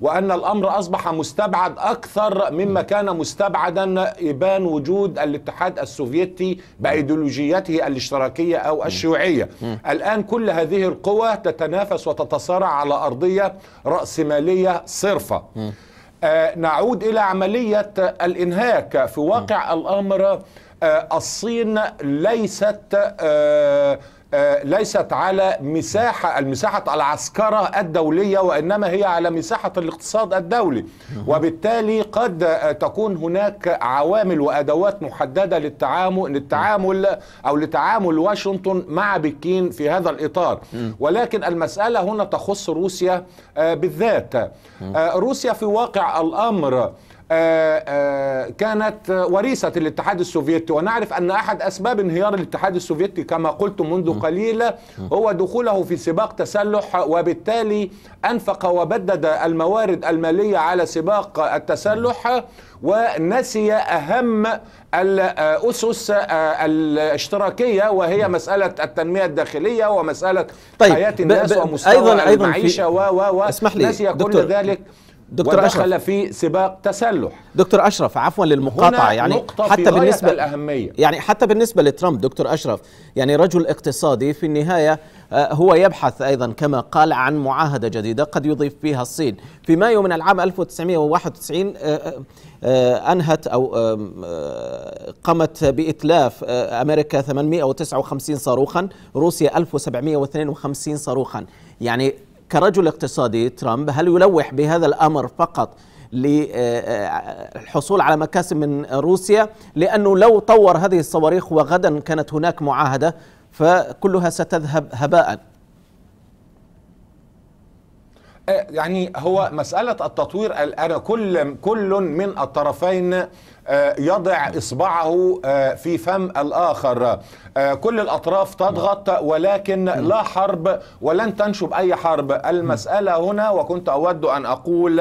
وأن الأمر أصبح مستبعد أكثر مما كان مستبعدا إبان وجود الاتحاد السوفيتي بأيديولوجيته الاشتراكية أو الشيوعية الآن كل هذه القوى تتنافس وتتصارع على أرضية رأسمالية صرفة آه، نعود إلى عملية الإنهاك في واقع الأمر آه، الصين ليست آه، آه، ليست على مساحة المساحة العسكرة الدولية وإنما هي على مساحة الاقتصاد الدولي وبالتالي قد آه، تكون هناك عوامل وأدوات محددة للتعامل للتعامل أو لتعامل واشنطن مع بكين في هذا الإطار ولكن المسألة هنا تخص روسيا آه، بالذات روسيا في واقع الأمر آه، آه، كانت وريثة الاتحاد السوفيتي ونعرف أن أحد أسباب انهيار الاتحاد السوفيتي كما قلت منذ قليل هو دخوله في سباق تسلح وبالتالي أنفق وبدد الموارد المالية على سباق التسلح ونسي أهم الأسس آه، الاشتراكية وهي مسألة التنمية الداخلية ومسألة طيب حياة الناس ومستوى أيضاً المعيشة أيضاً و و و اسمح لي نسي كل ذلك دكتور ودخل أشرف. في سباق تسلح دكتور اشرف عفوا للمقاطعه يعني نقطة حتى في بالنسبه الاهميه يعني حتى بالنسبه لترامب دكتور اشرف يعني رجل اقتصادي في النهايه آه، هو يبحث ايضا كما قال عن معاهده جديده قد يضيف فيها الصين في مايو من العام 1991 آه، آه، انهت او قامت باتلاف امريكا 859 صاروخا روسيا 1752 صاروخا يعني كرجل اقتصادي ترامب هل يلوح بهذا الامر فقط للحصول آه، آه، على مكاسب من روسيا لانه لو طور هذه الصواريخ وغدا كانت هناك معاهده فكلها ستذهب هباء آه، يعني هو مسألة التطوير أنا كل كل من الطرفين آه، يضع إصبعه آه، في فم الآخر كل الأطراف تضغط ولكن لا حرب ولن تنشب أي حرب المسألة هنا وكنت أود أن أقول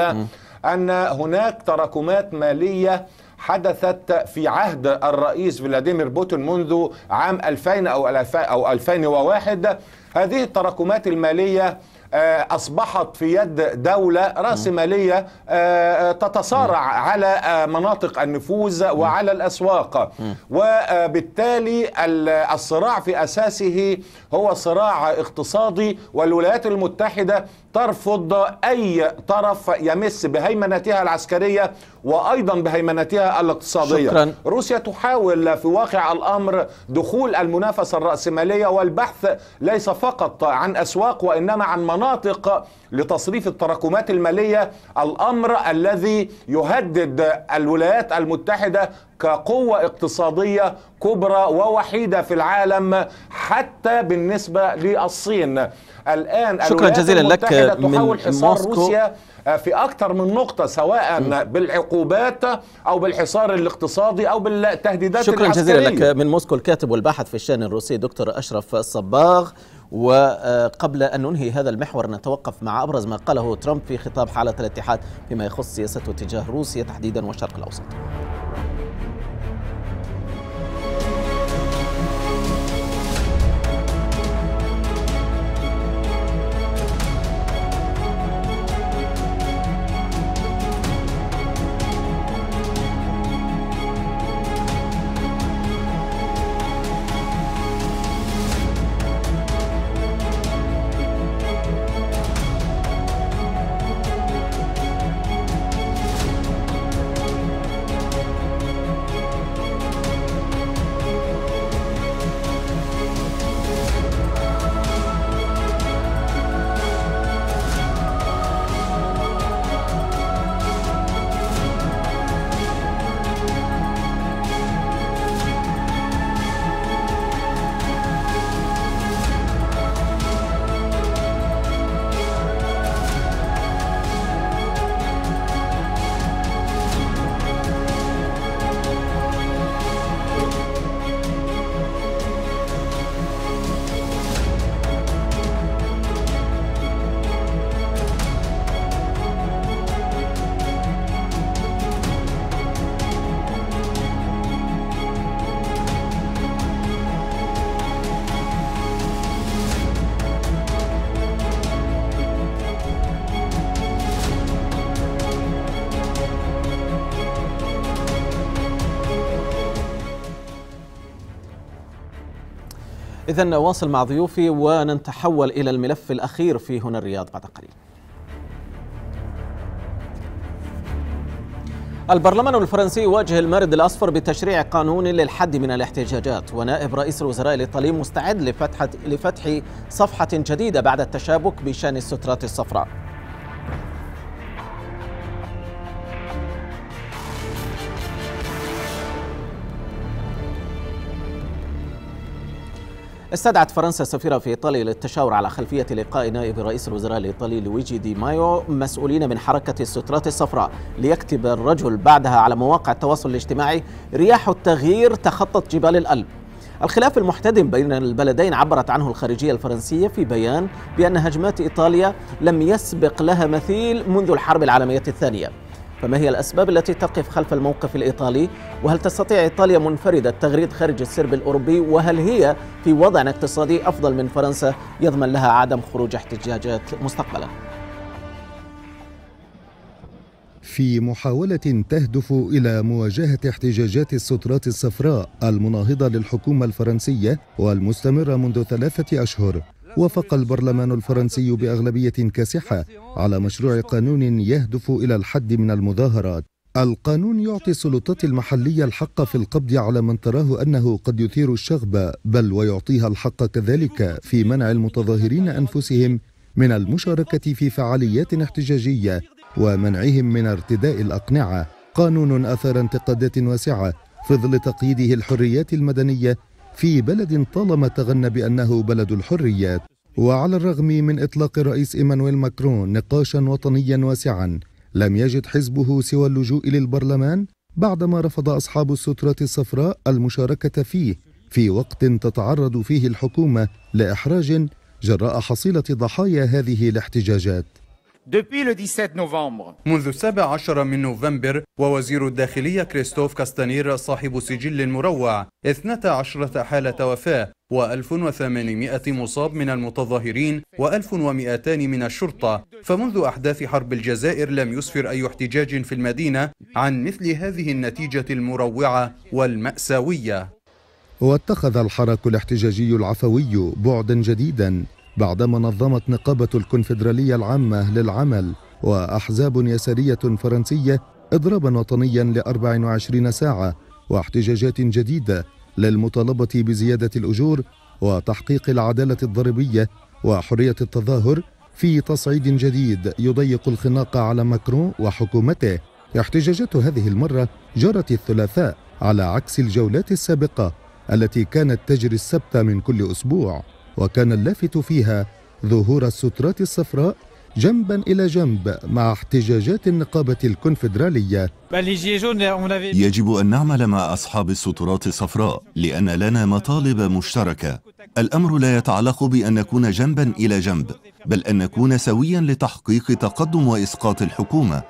أن هناك تراكمات مالية حدثت في عهد الرئيس فلاديمير بوتين منذ عام 2000 أو 2000 أو 2001 هذه التراكمات المالية آه، أصبحت في يد دولة رأسمالية آه، آه، تتصارع على مناطق النفوذ وعلى الأسواق وبالتالي الصراع في أساسه هو صراع اقتصادي والولايات المتحدة ترفض أي طرف يمس بهيمنتها العسكرية وأيضا بهيمنتها الاقتصادية شكرا. روسيا تحاول في واقع الأمر دخول المنافسة الرأسمالية والبحث ليس فقط عن أسواق وإنما عن مناطق لتصريف التراكمات المالية الأمر الذي يهدد الولايات المتحدة كقوة اقتصادية كبرى ووحيدة في العالم حتى بالنسبة للصين الآن شكرا جزيلا لك من موسكو روسيا في أكثر من نقطة سواء بالعقوبات أو بالحصار الاقتصادي أو بالتهديدات شكرا العسكرية. جزيلا لك من موسكو الكاتب والباحث في الشأن الروسي دكتور أشرف الصباغ وقبل أن ننهي هذا المحور نتوقف مع أبرز ما قاله ترامب في خطاب حالة الاتحاد فيما يخص سياسته تجاه روسيا تحديدا والشرق الأوسط إذا واصل مع ضيوفي ونتحول إلى الملف الأخير في هنا الرياض بعد قليل البرلمان الفرنسي يواجه المارد الأصفر بتشريع قانون للحد من الاحتجاجات ونائب رئيس الوزراء الإيطالي مستعد لفتحة لفتح صفحة جديدة بعد التشابك بشان السترات الصفراء استدعت فرنسا السفيرة في إيطاليا للتشاور على خلفية لقاء نائب رئيس الوزراء الإيطالي لويجي دي مايو مسؤولين من حركة السترات الصفراء ليكتب الرجل بعدها على مواقع التواصل الاجتماعي رياح التغيير تخطت جبال الألب الخلاف المحتدم بين البلدين عبرت عنه الخارجية الفرنسية في بيان بأن هجمات إيطاليا لم يسبق لها مثيل منذ الحرب العالمية الثانية فما هي الأسباب التي تقف خلف الموقف الإيطالي وهل تستطيع إيطاليا منفردة التغريد خارج السرب الأوروبي وهل هي في وضع اقتصادي أفضل من فرنسا يضمن لها عدم خروج احتجاجات مستقبلا في محاولة تهدف إلى مواجهة احتجاجات السترات الصفراء المناهضة للحكومة الفرنسية والمستمرة منذ ثلاثة أشهر وافق البرلمان الفرنسي باغلبيه كاسحه على مشروع قانون يهدف الى الحد من المظاهرات القانون يعطي السلطات المحلية الحق في القبض على من تراه أنه قد يثير الشغب بل ويعطيها الحق كذلك في منع المتظاهرين أنفسهم من المشاركة في فعاليات احتجاجية ومنعهم من ارتداء الأقنعة قانون أثار انتقادات واسعة في ظل تقييده الحريات المدنية في بلد طالما تغنى بأنه بلد الحريات وعلى الرغم من إطلاق الرئيس إيمانويل ماكرون نقاشا وطنيا واسعا لم يجد حزبه سوى اللجوء للبرلمان بعدما رفض أصحاب السترة الصفراء المشاركة فيه في وقت تتعرض فيه الحكومة لإحراج جراء حصيلة ضحايا هذه الاحتجاجات منذ السابع عشر من نوفمبر ووزير الداخلية كريستوف كاستانير صاحب سجل مروع 12 حالة وفاة و1800 مصاب من المتظاهرين و1200 من الشرطة فمنذ أحداث حرب الجزائر لم يسفر أي احتجاج في المدينة عن مثل هذه النتيجة المروعة والمأساوية واتخذ الحراك الاحتجاجي العفوي بعدا جديدا بعدما نظمت نقابة الكونفدرالية العامة للعمل وأحزاب يسارية فرنسية إضرابا وطنيا ل 24 ساعة واحتجاجات جديدة للمطالبة بزيادة الأجور وتحقيق العدالة الضريبية وحرية التظاهر في تصعيد جديد يضيق الخناق على ماكرون وحكومته احتجاجات هذه المرة جرت الثلاثاء على عكس الجولات السابقة التي كانت تجري السبت من كل أسبوع وكان اللافت فيها ظهور السترات الصفراء جنبا إلى جنب مع احتجاجات النقابة الكونفدرالية يجب أن نعمل مع أصحاب السترات الصفراء لأن لنا مطالب مشتركة الأمر لا يتعلق بأن نكون جنبا إلى جنب بل أن نكون سويا لتحقيق تقدم وإسقاط الحكومة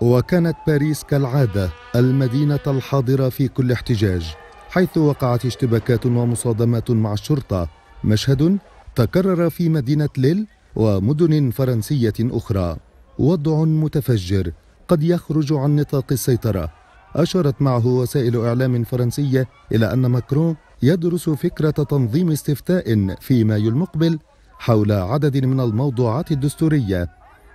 وكانت باريس كالعادة المدينة الحاضرة في كل احتجاج حيث وقعت اشتباكات ومصادمات مع الشرطة مشهد تكرر في مدينة ليل ومدن فرنسية أخرى وضع متفجر قد يخرج عن نطاق السيطرة أشرت معه وسائل إعلام فرنسية إلى أن ماكرون يدرس فكرة تنظيم استفتاء في مايو المقبل حول عدد من الموضوعات الدستورية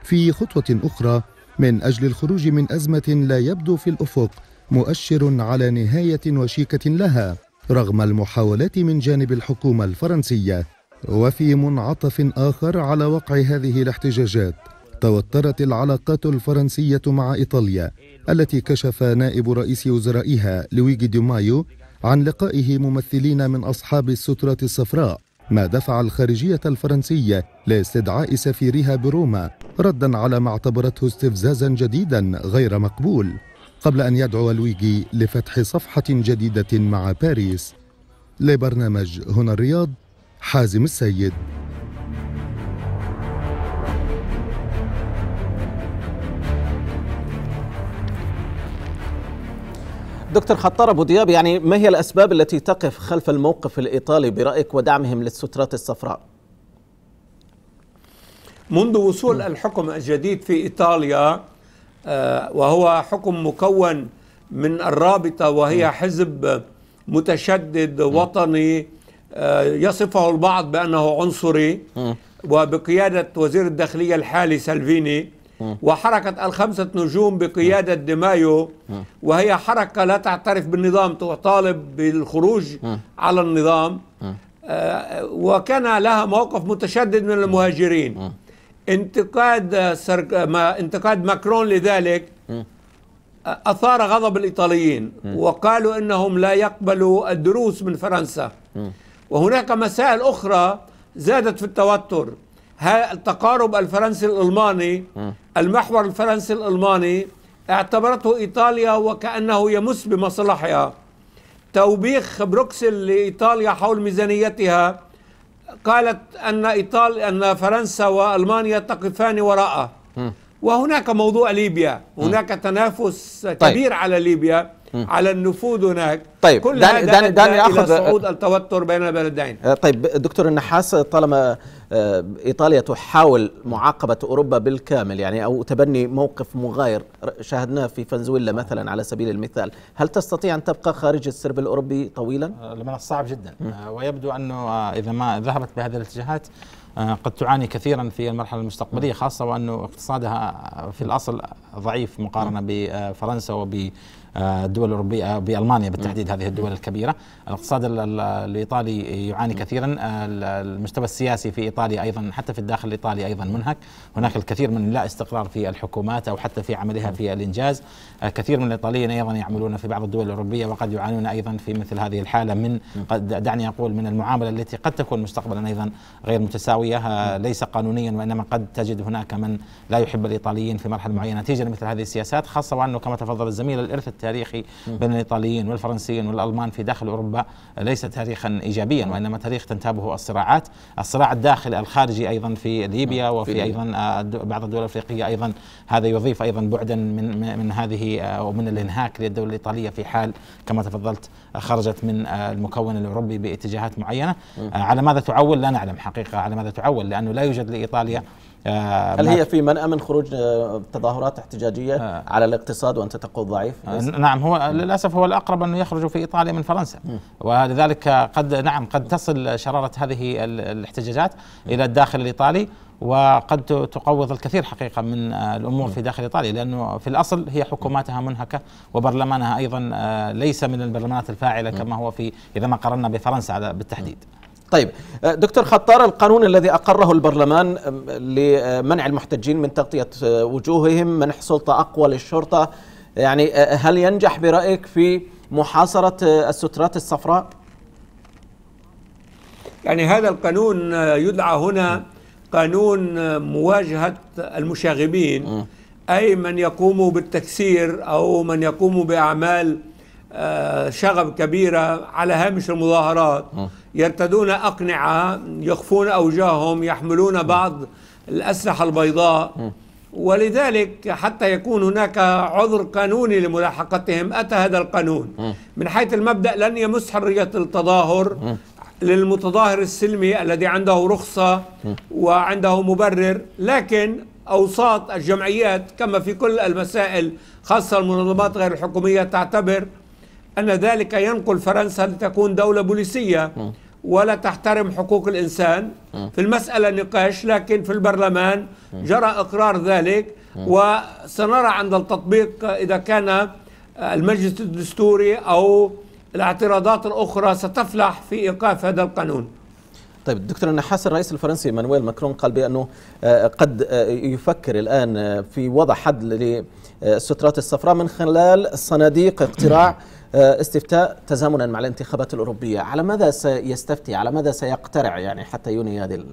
في خطوة أخرى من أجل الخروج من أزمة لا يبدو في الأفق مؤشر على نهاية وشيكة لها رغم المحاولات من جانب الحكومة الفرنسية وفي منعطف آخر على وقع هذه الاحتجاجات توترت العلاقات الفرنسية مع إيطاليا التي كشف نائب رئيس وزرائها لويجي مايو عن لقائه ممثلين من أصحاب السترة الصفراء ما دفع الخارجية الفرنسية لاستدعاء سفيرها بروما ردا على ما اعتبرته استفزازا جديدا غير مقبول قبل أن يدعو لويجي لفتح صفحة جديدة مع باريس لبرنامج هنا الرياض حازم السيد دكتور خطار ابو دياب يعني ما هي الاسباب التي تقف خلف الموقف الايطالي برايك ودعمهم للسترات الصفراء؟ منذ وصول الحكم الجديد في ايطاليا آه، وهو حكم مكون من الرابطة وهي حزب متشدد وطني آه، يصفه البعض بأنه عنصري وبقيادة وزير الداخلية الحالي سلفيني وحركة الخمسة نجوم بقيادة ديمايو وهي حركة لا تعترف بالنظام تطالب بالخروج على النظام آه، وكان لها موقف متشدد من المهاجرين انتقاد سرك... ما انتقاد ماكرون لذلك اثار غضب الايطاليين وقالوا انهم لا يقبلوا الدروس من فرنسا وهناك مسائل اخرى زادت في التوتر التقارب الفرنسي الالماني المحور الفرنسي الالماني اعتبرته ايطاليا وكانه يمس بمصالحها توبيخ بروكسل لايطاليا حول ميزانيتها قالت أن إيطال أن فرنسا وألمانيا تقفان وراءه وهناك موضوع ليبيا هناك تنافس طيب. كبير على ليبيا على النفوذ هناك طيب كل داني هذا داني, داني اخذ صعود التوتر بين البلدين آه، طيب دكتور النحاس طالما آه، ايطاليا تحاول معاقبه اوروبا بالكامل يعني او تبني موقف مغاير شاهدناه في فنزويلا مثلا على سبيل المثال، هل تستطيع ان تبقى خارج السرب الاوروبي طويلا؟ آه، من الصعب جدا ويبدو انه اذا ما ذهبت بهذه الاتجاهات قد تعاني كثيرا في المرحله المستقبليه خاصه وانه اقتصادها في الاصل ضعيف مقارنه بفرنسا وب آه، الدول الاوروبيه آه، بالمانيا بالتحديد هذه الدول الكبيره الاقتصاد الايطالي يعاني كثيرا آه، المستوى السياسي في ايطاليا ايضا حتى في الداخل الايطالي ايضا منهك هناك الكثير من لا استقرار في الحكومات او حتى في عملها في الانجاز كثير من الايطاليين ايضا يعملون في بعض الدول الاوروبيه وقد يعانون ايضا في مثل هذه الحاله من قد دعني اقول من المعامله التي قد تكون مستقبلا ايضا غير متساويه ليس قانونيا وانما قد تجد هناك من لا يحب الايطاليين في مرحله معينه نتيجه لمثل هذه السياسات خاصه وانه كما تفضل الزميل الارث التاريخي بين الإيطاليين والفرنسيين والألمان في داخل أوروبا آه، ليس تاريخا إيجابيا وإنما تاريخ تنتابه الصراعات الصراع الداخلي الخارجي أيضا في ليبيا وفي أيضا آه، بعض الدول الأفريقية أيضا هذا يضيف أيضا بعدا من, من هذه آه، ومن الانهاك للدولة الإيطالية في حال كما تفضلت خرجت من المكون الأوروبي باتجاهات معينة على ماذا تعول لا نعلم حقيقة على ماذا تعول لأنه لا يوجد لإيطاليا آه، هل هي في منأى من خروج آه، تظاهرات احتجاجية آه على الاقتصاد وأنت تقول ضعيف؟ آه نعم هو للأسف هو الأقرب أنه يخرج في إيطاليا من فرنسا ولذلك قد نعم قد تصل شرارة هذه الاحتجاجات إلى الداخل الإيطالي وقد تقوض الكثير حقيقة من آه، الأمور في داخل إيطاليا لأنه في الأصل هي حكوماتها منهكة وبرلمانها أيضا ليس من البرلمانات الفاعلة كما هو في إذا ما قررنا بفرنسا على بالتحديد طيب آه، دكتور خطار القانون الذي أقره البرلمان لمنع المحتجين من تغطية آه، وجوههم منح سلطة أقوى للشرطة يعني آه، هل ينجح برأيك في محاصرة السترات الصفراء؟ يعني هذا القانون يدعى هنا قانون مواجهة المشاغبين أي من يقوم بالتكسير أو من يقوم بأعمال شغب كبيرة على هامش المظاهرات يرتدون أقنعة يخفون أوجاههم يحملون بعض الأسلحة البيضاء ولذلك حتى يكون هناك عذر قانوني لملاحقتهم أتى هذا القانون من حيث المبدأ لن يمس حرية التظاهر للمتظاهر السلمي الذي عنده رخصة وعنده مبرر لكن أوساط الجمعيات كما في كل المسائل خاصة المنظمات غير الحكومية تعتبر أن ذلك ينقل فرنسا لتكون دولة بوليسية ولا تحترم حقوق الإنسان في المسألة نقاش لكن في البرلمان جرى إقرار ذلك وسنرى عند التطبيق إذا كان المجلس الدستوري أو الاعتراضات الأخرى ستفلح في إيقاف هذا القانون طيب دكتور النحاس الرئيس الفرنسي مانويل ماكرون قال بأنه آه، قد آه، يفكر الآن آه، في وضع حد للسترات الصفراء من خلال صناديق اقتراع آه، استفتاء تزامنا مع الانتخابات الأوروبية على ماذا سيستفتي على ماذا سيقترع يعني حتى ينهي هذه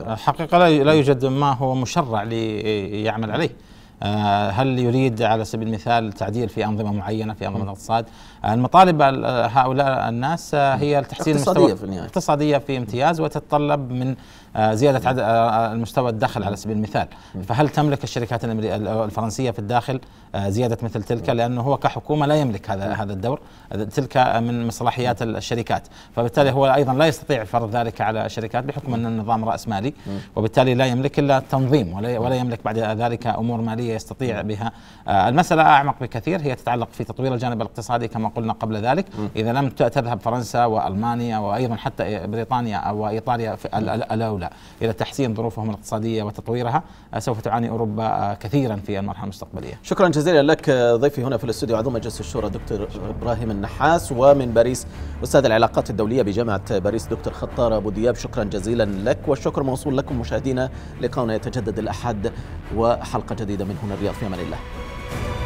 الحقيقة لا يوجد ما هو مشرع ليعمل عليه آه، هل يريد على سبيل المثال تعديل في انظمه معينه في انظمه الاقتصاد؟ آه، المطالب هؤلاء الناس آه، هي تحسين اقتصاديه في النهايه اقتصاديه في امتياز وتتطلب من زياده عدد المستوى الدخل على سبيل المثال، فهل تملك الشركات الفرنسيه في الداخل زياده مثل تلك؟ لانه هو كحكومه لا يملك هذا هذا الدور، تلك من مصلحيات الشركات، فبالتالي هو ايضا لا يستطيع فرض ذلك على الشركات بحكم ان النظام راس مالي، وبالتالي لا يملك الا التنظيم ولا يملك بعد ذلك امور ماليه يستطيع بها آه، المسألة أعمق بكثير هي تتعلق في تطوير الجانب الاقتصادي كما قلنا قبل ذلك إذا لم تذهب فرنسا وألمانيا وأيضا حتى بريطانيا وإيطاليا الأولى إلى تحسين ظروفهم الاقتصادية وتطويرها آه، سوف تعاني أوروبا آه، كثيرا في المرحلة المستقبلية شكرا جزيلا لك ضيفي هنا في الاستوديو عضو مجلس الشورى دكتور إبراهيم النحاس ومن باريس أستاذ العلاقات الدولية بجامعة باريس دكتور خطار أبو دياب شكرا جزيلا لك والشكر موصول لكم مشاهدينا لقاؤنا يتجدد الأحد وحلقة جديدة من من هنا الرياض في أمان الله